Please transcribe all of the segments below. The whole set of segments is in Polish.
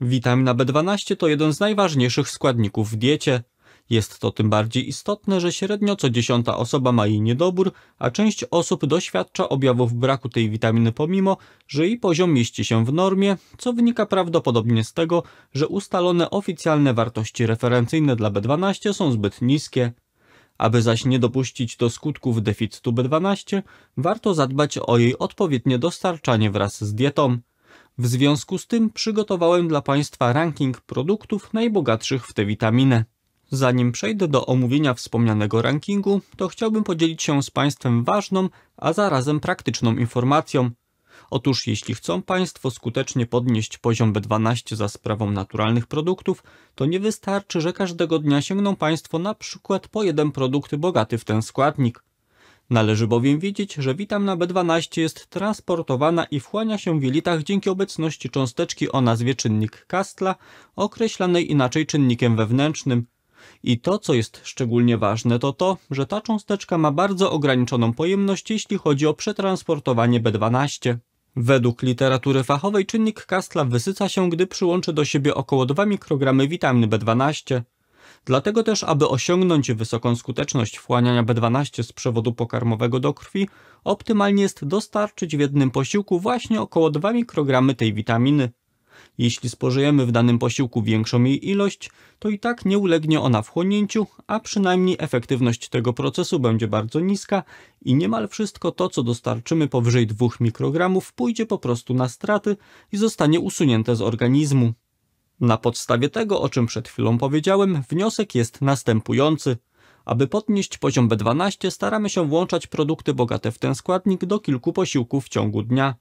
Witamina B12 to jeden z najważniejszych składników w diecie. Jest to tym bardziej istotne, że średnio co dziesiąta osoba ma jej niedobór, a część osób doświadcza objawów braku tej witaminy pomimo, że jej poziom mieści się w normie, co wynika prawdopodobnie z tego, że ustalone oficjalne wartości referencyjne dla B12 są zbyt niskie. Aby zaś nie dopuścić do skutków deficytu B12, warto zadbać o jej odpowiednie dostarczanie wraz z dietą. W związku z tym przygotowałem dla Państwa ranking produktów najbogatszych w tę witaminę. Zanim przejdę do omówienia wspomnianego rankingu, to chciałbym podzielić się z Państwem ważną, a zarazem praktyczną informacją. Otóż jeśli chcą Państwo skutecznie podnieść poziom B12 za sprawą naturalnych produktów, to nie wystarczy, że każdego dnia sięgną Państwo na przykład po jeden produkt bogaty w ten składnik. Należy bowiem wiedzieć, że witamina B12 jest transportowana i wchłania się w jelitach dzięki obecności cząsteczki o nazwie czynnik Kastla, określanej inaczej czynnikiem wewnętrznym. I to, co jest szczególnie ważne, to to, że ta cząsteczka ma bardzo ograniczoną pojemność, jeśli chodzi o przetransportowanie B12. Według literatury fachowej czynnik Kastla wysyca się, gdy przyłączy do siebie około 2 mikrogramy witaminy B12. Dlatego też, aby osiągnąć wysoką skuteczność wchłaniania B12 z przewodu pokarmowego do krwi, optymalnie jest dostarczyć w jednym posiłku właśnie około 2 mikrogramy tej witaminy. Jeśli spożyjemy w danym posiłku większą jej ilość, to i tak nie ulegnie ona wchłonięciu, a przynajmniej efektywność tego procesu będzie bardzo niska i niemal wszystko to, co dostarczymy powyżej 2 mikrogramów pójdzie po prostu na straty i zostanie usunięte z organizmu. Na podstawie tego, o czym przed chwilą powiedziałem, wniosek jest następujący. Aby podnieść poziom B12 staramy się włączać produkty bogate w ten składnik do kilku posiłków w ciągu dnia.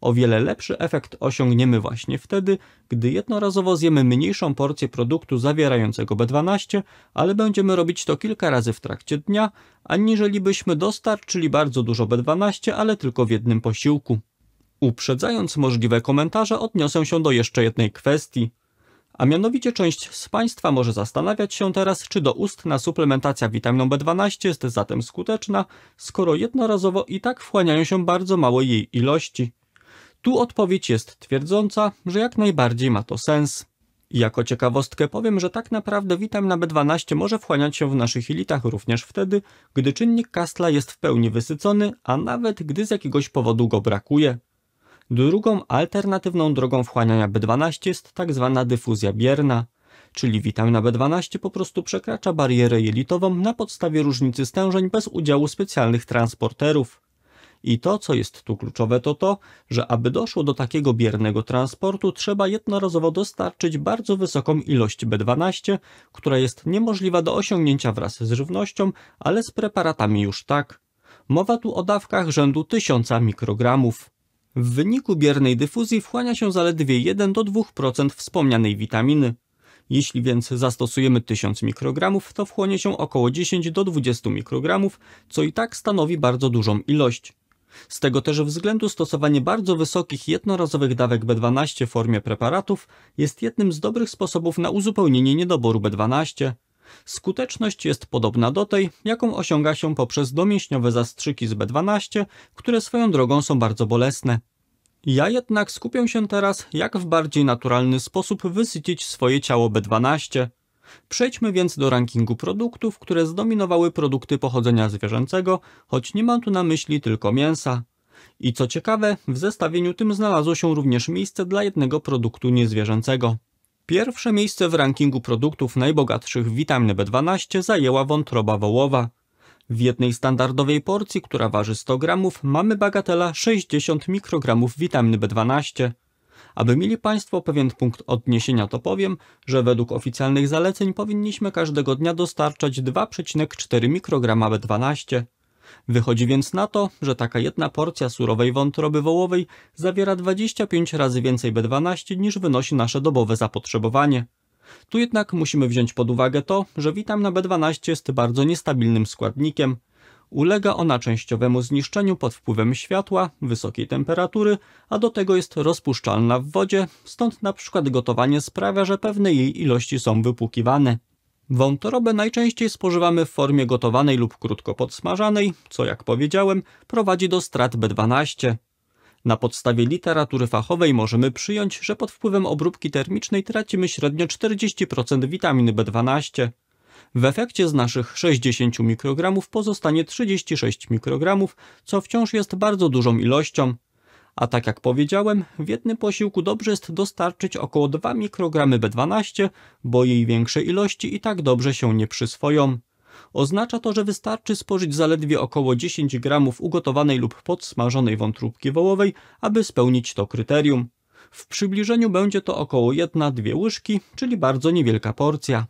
O wiele lepszy efekt osiągniemy właśnie wtedy, gdy jednorazowo zjemy mniejszą porcję produktu zawierającego B12, ale będziemy robić to kilka razy w trakcie dnia, aniżeli byśmy dostarczyli bardzo dużo B12, ale tylko w jednym posiłku. Uprzedzając możliwe komentarze, odniosę się do jeszcze jednej kwestii. A mianowicie część z Państwa może zastanawiać się teraz, czy doustna suplementacja witaminą B12 jest zatem skuteczna, skoro jednorazowo i tak wchłaniają się bardzo małe jej ilości. Tu odpowiedź jest twierdząca, że jak najbardziej ma to sens. jako ciekawostkę powiem, że tak naprawdę witamina B12 może wchłaniać się w naszych jelitach również wtedy, gdy czynnik kastla jest w pełni wysycony, a nawet gdy z jakiegoś powodu go brakuje. Drugą alternatywną drogą wchłaniania B12 jest tzw. Tak dyfuzja bierna, czyli witamina B12 po prostu przekracza barierę jelitową na podstawie różnicy stężeń bez udziału specjalnych transporterów. I to, co jest tu kluczowe, to to, że aby doszło do takiego biernego transportu, trzeba jednorazowo dostarczyć bardzo wysoką ilość B12, która jest niemożliwa do osiągnięcia wraz z żywnością, ale z preparatami już tak. Mowa tu o dawkach rzędu 1000 mikrogramów. W wyniku biernej dyfuzji wchłania się zaledwie 1 do 2% wspomnianej witaminy. Jeśli więc zastosujemy 1000 mikrogramów, to wchłonie się około 10 do 20 mikrogramów, co i tak stanowi bardzo dużą ilość. Z tego też względu stosowanie bardzo wysokich jednorazowych dawek B12 w formie preparatów jest jednym z dobrych sposobów na uzupełnienie niedoboru B12. Skuteczność jest podobna do tej, jaką osiąga się poprzez domięśniowe zastrzyki z B12, które swoją drogą są bardzo bolesne. Ja jednak skupię się teraz, jak w bardziej naturalny sposób wysycić swoje ciało B12. Przejdźmy więc do rankingu produktów, które zdominowały produkty pochodzenia zwierzęcego, choć nie mam tu na myśli tylko mięsa. I co ciekawe, w zestawieniu tym znalazło się również miejsce dla jednego produktu niezwierzęcego. Pierwsze miejsce w rankingu produktów najbogatszych w witaminę B12 zajęła wątroba wołowa. W jednej standardowej porcji, która waży 100 gramów, mamy bagatela 60 mikrogramów witaminy B12. Aby mieli Państwo pewien punkt odniesienia, to powiem, że według oficjalnych zaleceń powinniśmy każdego dnia dostarczać 2,4 mikrograma B12. Wychodzi więc na to, że taka jedna porcja surowej wątroby wołowej zawiera 25 razy więcej B12 niż wynosi nasze dobowe zapotrzebowanie. Tu jednak musimy wziąć pod uwagę to, że witamina B12 jest bardzo niestabilnym składnikiem. Ulega ona częściowemu zniszczeniu pod wpływem światła, wysokiej temperatury, a do tego jest rozpuszczalna w wodzie, stąd na przykład gotowanie sprawia, że pewne jej ilości są wypłukiwane. Wątorobę najczęściej spożywamy w formie gotowanej lub krótko podsmażanej, co jak powiedziałem, prowadzi do strat B12. Na podstawie literatury fachowej możemy przyjąć, że pod wpływem obróbki termicznej tracimy średnio 40% witaminy B12. W efekcie z naszych 60 mikrogramów pozostanie 36 mikrogramów, co wciąż jest bardzo dużą ilością. A tak jak powiedziałem, w jednym posiłku dobrze jest dostarczyć około 2 mikrogramy B12, bo jej większe ilości i tak dobrze się nie przyswoją. Oznacza to, że wystarczy spożyć zaledwie około 10 gramów ugotowanej lub podsmażonej wątróbki wołowej, aby spełnić to kryterium. W przybliżeniu będzie to około 1-2 łyżki, czyli bardzo niewielka porcja.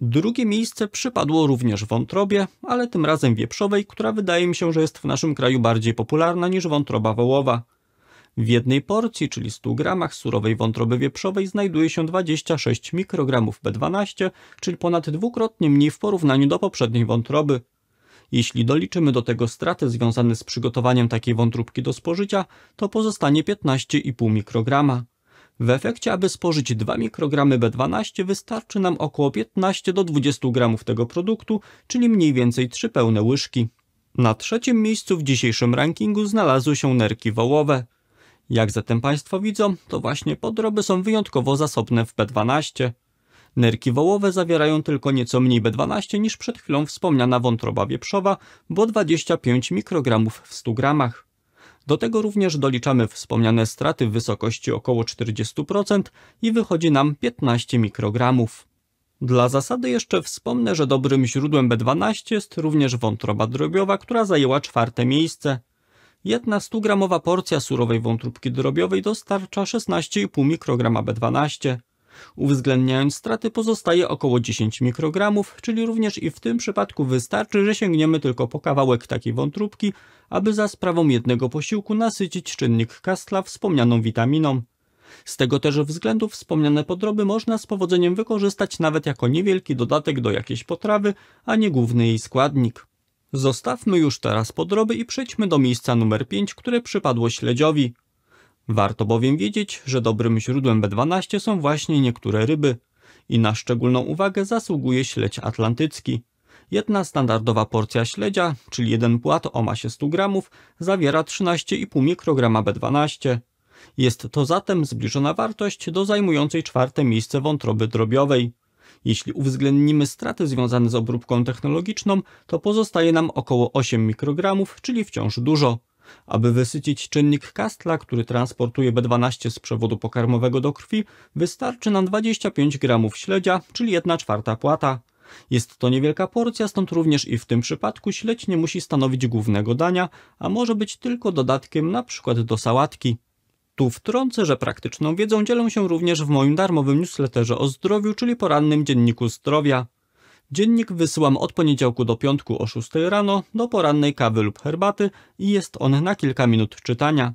Drugie miejsce przypadło również wątrobie, ale tym razem wieprzowej, która wydaje mi się, że jest w naszym kraju bardziej popularna niż wątroba wołowa. W jednej porcji, czyli 100 gramach surowej wątroby wieprzowej znajduje się 26 mikrogramów B12, czyli ponad dwukrotnie mniej w porównaniu do poprzedniej wątroby. Jeśli doliczymy do tego straty związane z przygotowaniem takiej wątróbki do spożycia, to pozostanie 15,5 mikrograma. W efekcie, aby spożyć 2 mikrogramy B12 wystarczy nam około 15 do 20 gramów tego produktu, czyli mniej więcej 3 pełne łyżki. Na trzecim miejscu w dzisiejszym rankingu znalazły się nerki wołowe. Jak zatem Państwo widzą, to właśnie podroby są wyjątkowo zasobne w B12. Nerki wołowe zawierają tylko nieco mniej B12 niż przed chwilą wspomniana wątroba wieprzowa, bo 25 mikrogramów w 100 gramach. Do tego również doliczamy wspomniane straty w wysokości około 40% i wychodzi nam 15 mikrogramów. Dla zasady jeszcze wspomnę, że dobrym źródłem B12 jest również wątroba drobiowa, która zajęła czwarte miejsce. Jedna 100-gramowa porcja surowej wątróbki drobiowej dostarcza 16,5 mikrograma B12. Uwzględniając straty pozostaje około 10 mikrogramów, czyli również i w tym przypadku wystarczy, że sięgniemy tylko po kawałek takiej wątróbki, aby za sprawą jednego posiłku nasycić czynnik kastla wspomnianą witaminą. Z tego też względu wspomniane podroby można z powodzeniem wykorzystać nawet jako niewielki dodatek do jakiejś potrawy, a nie główny jej składnik. Zostawmy już teraz podroby i przejdźmy do miejsca numer 5, które przypadło śledziowi. Warto bowiem wiedzieć, że dobrym źródłem B12 są właśnie niektóre ryby i na szczególną uwagę zasługuje śledź atlantycki. Jedna standardowa porcja śledzia, czyli jeden płat o masie 100 gramów, zawiera 13,5 mikrograma B12. Jest to zatem zbliżona wartość do zajmującej czwarte miejsce wątroby drobiowej. Jeśli uwzględnimy straty związane z obróbką technologiczną, to pozostaje nam około 8 mikrogramów, czyli wciąż dużo. Aby wysycić czynnik Kastla, który transportuje B12 z przewodu pokarmowego do krwi, wystarczy nam 25 gramów śledzia, czyli 1 czwarta płata. Jest to niewielka porcja, stąd również i w tym przypadku śledź nie musi stanowić głównego dania, a może być tylko dodatkiem np. do sałatki. Tu wtrącę, że praktyczną wiedzą dzielę się również w moim darmowym newsletterze o zdrowiu, czyli porannym dzienniku zdrowia. Dziennik wysyłam od poniedziałku do piątku o 6 rano do porannej kawy lub herbaty i jest on na kilka minut czytania.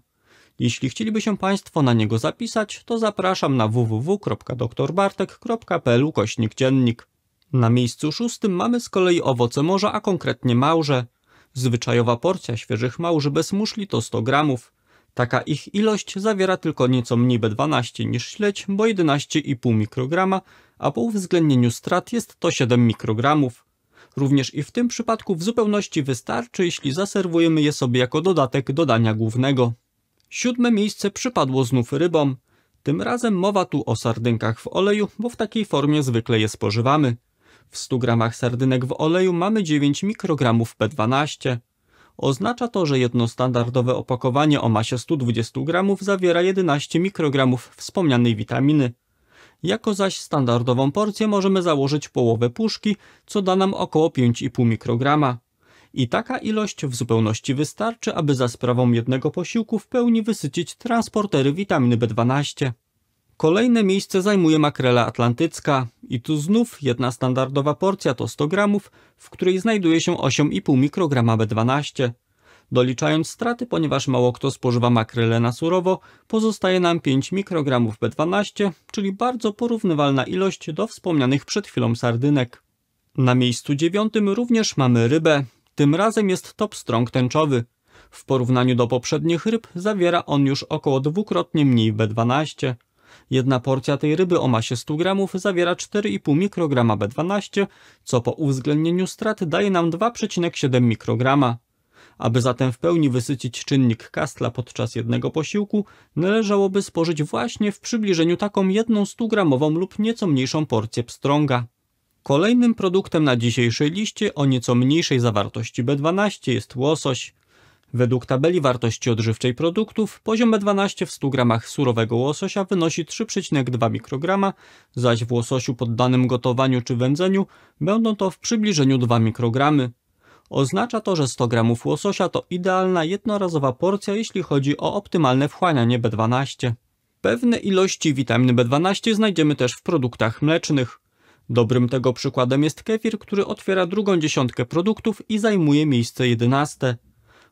Jeśli chcieliby się Państwo na niego zapisać, to zapraszam na www.doktorbartek.pl kośnik dziennik. Na miejscu szóstym mamy z kolei owoce morza, a konkretnie małże. Zwyczajowa porcja świeżych małży bez muszli to 100 gramów. Taka ich ilość zawiera tylko nieco mniej B12 niż śledź, bo 11,5 mikrograma, a po uwzględnieniu strat jest to 7 mikrogramów. Również i w tym przypadku w zupełności wystarczy, jeśli zaserwujemy je sobie jako dodatek do dania głównego. Siódme miejsce przypadło znów rybom. Tym razem mowa tu o sardynkach w oleju, bo w takiej formie zwykle je spożywamy. W 100 gramach sardynek w oleju mamy 9 mikrogramów P12. Oznacza to, że jedno standardowe opakowanie o masie 120 g zawiera 11 mikrogramów wspomnianej witaminy. Jako zaś standardową porcję możemy założyć połowę puszki, co da nam około 5,5 mikrograma. I taka ilość w zupełności wystarczy, aby za sprawą jednego posiłku w pełni wysycić transportery witaminy B12. Kolejne miejsce zajmuje makrela atlantycka i tu znów jedna standardowa porcja to 100 gramów, w której znajduje się 8,5 mikrograma B12. Doliczając straty, ponieważ mało kto spożywa makrele na surowo, pozostaje nam 5 mikrogramów B12, czyli bardzo porównywalna ilość do wspomnianych przed chwilą sardynek. Na miejscu dziewiątym również mamy rybę. Tym razem jest topstrąg tęczowy. W porównaniu do poprzednich ryb zawiera on już około dwukrotnie mniej B12. Jedna porcja tej ryby o masie 100 gramów zawiera 4,5 mikrograma B12, co po uwzględnieniu strat daje nam 2,7 mikrograma. Aby zatem w pełni wysycić czynnik kastla podczas jednego posiłku, należałoby spożyć właśnie w przybliżeniu taką jedną 100-gramową lub nieco mniejszą porcję pstrąga. Kolejnym produktem na dzisiejszej liście o nieco mniejszej zawartości B12 jest łosoś. Według tabeli wartości odżywczej produktów poziom B12 w 100 gramach surowego łososia wynosi 3,2 mikrograma, zaś w łososiu poddanym gotowaniu czy wędzeniu będą to w przybliżeniu 2 mikrogramy. Oznacza to, że 100 gramów łososia to idealna jednorazowa porcja, jeśli chodzi o optymalne wchłanianie B12. Pewne ilości witaminy B12 znajdziemy też w produktach mlecznych. Dobrym tego przykładem jest kefir, który otwiera drugą dziesiątkę produktów i zajmuje miejsce jedenaste.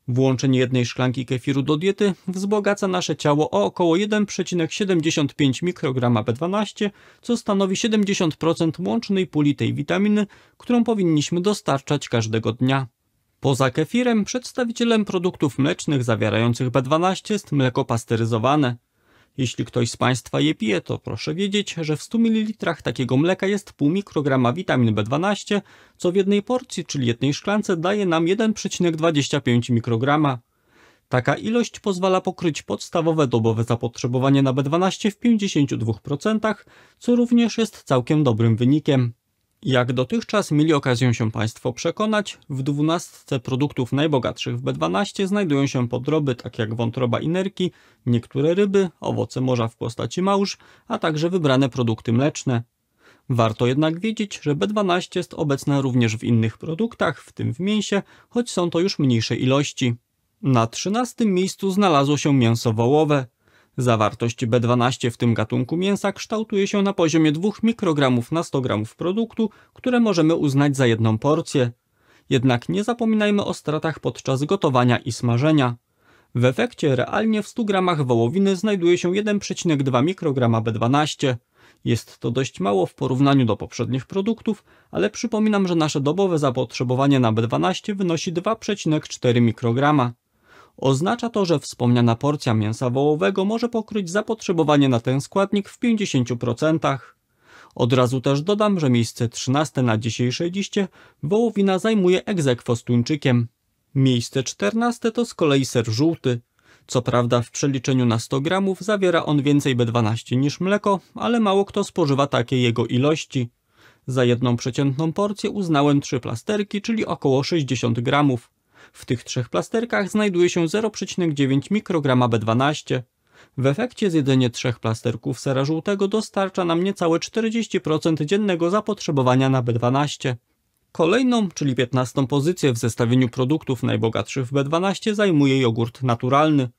Włączenie jednej szklanki kefiru do diety wzbogaca nasze ciało o około 1,75 mikrograma B12, co stanowi 70% łącznej puli tej witaminy, którą powinniśmy dostarczać każdego dnia. Poza kefirem przedstawicielem produktów mlecznych zawierających B12 jest mleko pasteryzowane. Jeśli ktoś z Państwa je pije, to proszę wiedzieć, że w 100 ml takiego mleka jest pół mikrograma witamin B12, co w jednej porcji, czyli jednej szklance daje nam 1,25 mikrograma. Taka ilość pozwala pokryć podstawowe dobowe zapotrzebowanie na B12 w 52%, co również jest całkiem dobrym wynikiem. Jak dotychczas mieli okazję się Państwo przekonać, w dwunastce produktów najbogatszych w B12 znajdują się podroby takie jak wątroba i nerki, niektóre ryby, owoce morza w postaci małż, a także wybrane produkty mleczne. Warto jednak wiedzieć, że B12 jest obecne również w innych produktach, w tym w mięsie, choć są to już mniejsze ilości. Na trzynastym miejscu znalazło się mięso wołowe, Zawartość B12 w tym gatunku mięsa kształtuje się na poziomie 2 mikrogramów na 100 gramów produktu, które możemy uznać za jedną porcję. Jednak nie zapominajmy o stratach podczas gotowania i smażenia. W efekcie realnie w 100 gramach wołowiny znajduje się 1,2 mikrograma B12. Jest to dość mało w porównaniu do poprzednich produktów, ale przypominam, że nasze dobowe zapotrzebowanie na B12 wynosi 2,4 mikrograma. Oznacza to, że wspomniana porcja mięsa wołowego może pokryć zapotrzebowanie na ten składnik w 50%. Od razu też dodam, że miejsce 13 na dzisiejszej liście wołowina zajmuje egzekwo z tuńczykiem. Miejsce 14 to z kolei ser żółty. Co prawda w przeliczeniu na 100 gramów zawiera on więcej B12 niż mleko, ale mało kto spożywa takiej jego ilości. Za jedną przeciętną porcję uznałem 3 plasterki, czyli około 60 gramów. W tych trzech plasterkach znajduje się 0,9 mikrograma B12. W efekcie zjedzenie trzech plasterków sera żółtego dostarcza nam niecałe 40% dziennego zapotrzebowania na B12. Kolejną, czyli 15 pozycję w zestawieniu produktów najbogatszych w B12 zajmuje jogurt naturalny.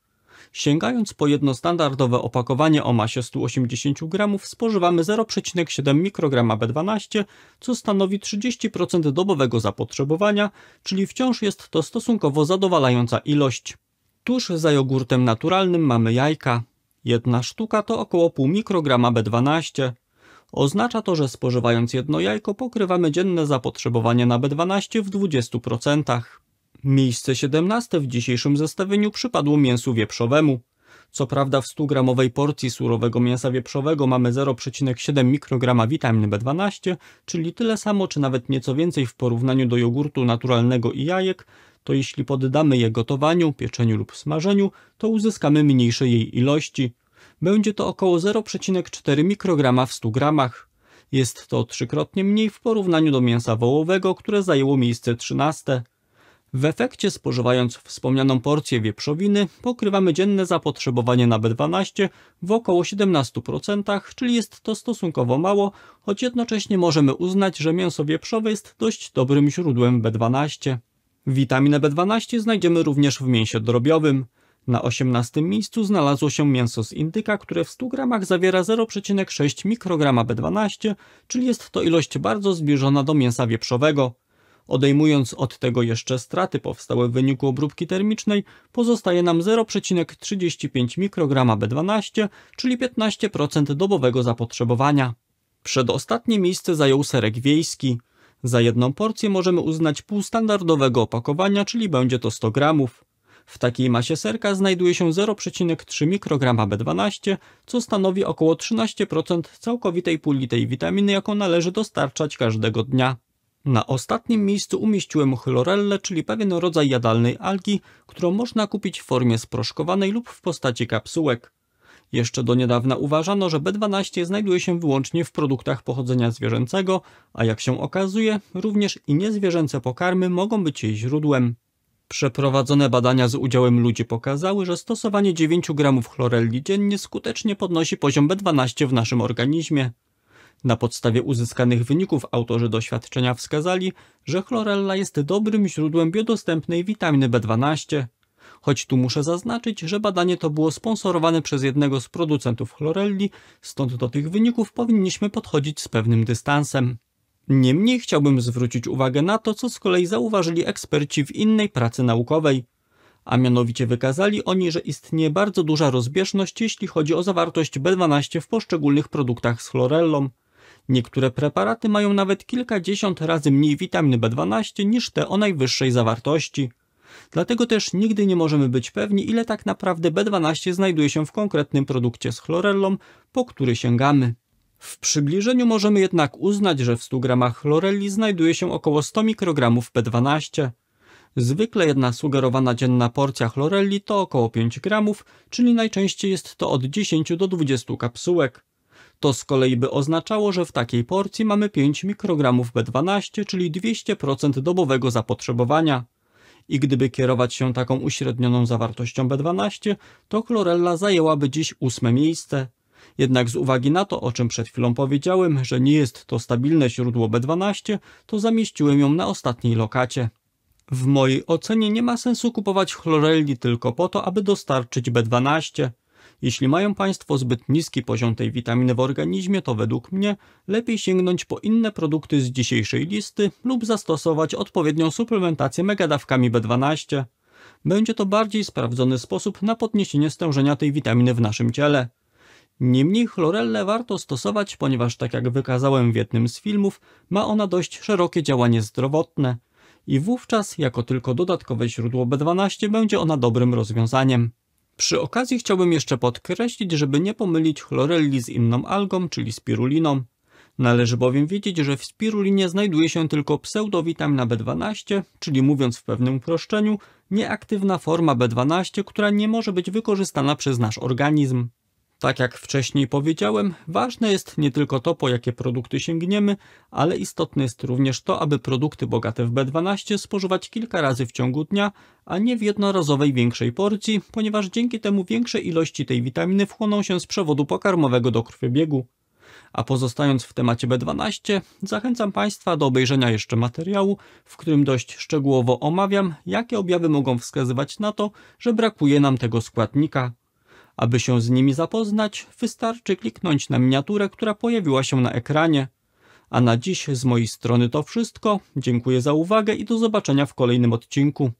Sięgając po jedno standardowe opakowanie o masie 180 g spożywamy 0,7 mikrograma B12, co stanowi 30% dobowego zapotrzebowania, czyli wciąż jest to stosunkowo zadowalająca ilość. Tuż za jogurtem naturalnym mamy jajka. Jedna sztuka to około pół mikrograma B12. Oznacza to, że spożywając jedno jajko pokrywamy dzienne zapotrzebowanie na B12 w 20%. Miejsce 17 w dzisiejszym zestawieniu przypadło mięsu wieprzowemu. Co prawda w 100-gramowej porcji surowego mięsa wieprzowego mamy 0,7 mikrograma witaminy B12, czyli tyle samo czy nawet nieco więcej w porównaniu do jogurtu naturalnego i jajek, to jeśli poddamy je gotowaniu, pieczeniu lub smażeniu, to uzyskamy mniejsze jej ilości. Będzie to około 0,4 mikrograma w 100 gramach. Jest to trzykrotnie mniej w porównaniu do mięsa wołowego, które zajęło miejsce 13. W efekcie spożywając wspomnianą porcję wieprzowiny pokrywamy dzienne zapotrzebowanie na B12 w około 17%, czyli jest to stosunkowo mało, choć jednocześnie możemy uznać, że mięso wieprzowe jest dość dobrym źródłem B12. Witaminę B12 znajdziemy również w mięsie drobiowym. Na 18 miejscu znalazło się mięso z indyka, które w 100 gramach zawiera 0,6 mikrograma B12, czyli jest to ilość bardzo zbliżona do mięsa wieprzowego. Odejmując od tego jeszcze straty powstałe w wyniku obróbki termicznej, pozostaje nam 0,35 mikrograma B12, czyli 15% dobowego zapotrzebowania. Przedostatnie miejsce zajął serek wiejski. Za jedną porcję możemy uznać pół standardowego opakowania, czyli będzie to 100 gramów. W takiej masie serka znajduje się 0,3 mikrograma B12, co stanowi około 13% całkowitej puli tej witaminy, jaką należy dostarczać każdego dnia. Na ostatnim miejscu umieściłem chlorellę, czyli pewien rodzaj jadalnej algi, którą można kupić w formie sproszkowanej lub w postaci kapsułek. Jeszcze do niedawna uważano, że B12 znajduje się wyłącznie w produktach pochodzenia zwierzęcego, a jak się okazuje, również i niezwierzęce pokarmy mogą być jej źródłem. Przeprowadzone badania z udziałem ludzi pokazały, że stosowanie 9 gramów chlorelli dziennie skutecznie podnosi poziom B12 w naszym organizmie. Na podstawie uzyskanych wyników autorzy doświadczenia wskazali, że chlorella jest dobrym źródłem biodostępnej witaminy B12. Choć tu muszę zaznaczyć, że badanie to było sponsorowane przez jednego z producentów chlorelli, stąd do tych wyników powinniśmy podchodzić z pewnym dystansem. Niemniej chciałbym zwrócić uwagę na to, co z kolei zauważyli eksperci w innej pracy naukowej. A mianowicie wykazali oni, że istnieje bardzo duża rozbieżność, jeśli chodzi o zawartość B12 w poszczególnych produktach z chlorellą. Niektóre preparaty mają nawet kilkadziesiąt razy mniej witaminy B12 niż te o najwyższej zawartości. Dlatego też nigdy nie możemy być pewni, ile tak naprawdę B12 znajduje się w konkretnym produkcie z chlorellą, po który sięgamy. W przybliżeniu możemy jednak uznać, że w 100 gramach chlorelli znajduje się około 100 mikrogramów B12. Zwykle jedna sugerowana dzienna porcja chlorelli to około 5 gramów, czyli najczęściej jest to od 10 do 20 kapsułek. To z kolei by oznaczało, że w takiej porcji mamy 5 mikrogramów B12, czyli 200% dobowego zapotrzebowania. I gdyby kierować się taką uśrednioną zawartością B12, to chlorella zajęłaby dziś ósme miejsce. Jednak z uwagi na to, o czym przed chwilą powiedziałem, że nie jest to stabilne źródło B12, to zamieściłem ją na ostatniej lokacie. W mojej ocenie nie ma sensu kupować chlorelli tylko po to, aby dostarczyć B12. Jeśli mają Państwo zbyt niski poziom tej witaminy w organizmie, to według mnie lepiej sięgnąć po inne produkty z dzisiejszej listy lub zastosować odpowiednią suplementację megadawkami B12. Będzie to bardziej sprawdzony sposób na podniesienie stężenia tej witaminy w naszym ciele. Niemniej chlorelle warto stosować, ponieważ tak jak wykazałem w jednym z filmów, ma ona dość szerokie działanie zdrowotne i wówczas jako tylko dodatkowe źródło B12 będzie ona dobrym rozwiązaniem. Przy okazji chciałbym jeszcze podkreślić, żeby nie pomylić chlorelli z inną algą, czyli spiruliną. Należy bowiem wiedzieć, że w spirulinie znajduje się tylko pseudowitamina B12, czyli mówiąc w pewnym uproszczeniu, nieaktywna forma B12, która nie może być wykorzystana przez nasz organizm. Tak jak wcześniej powiedziałem, ważne jest nie tylko to, po jakie produkty sięgniemy, ale istotne jest również to, aby produkty bogate w B12 spożywać kilka razy w ciągu dnia, a nie w jednorazowej większej porcji, ponieważ dzięki temu większe ilości tej witaminy wchłoną się z przewodu pokarmowego do krwiobiegu. A pozostając w temacie B12, zachęcam Państwa do obejrzenia jeszcze materiału, w którym dość szczegółowo omawiam, jakie objawy mogą wskazywać na to, że brakuje nam tego składnika aby się z nimi zapoznać, wystarczy kliknąć na miniaturę, która pojawiła się na ekranie. A na dziś z mojej strony to wszystko. Dziękuję za uwagę i do zobaczenia w kolejnym odcinku.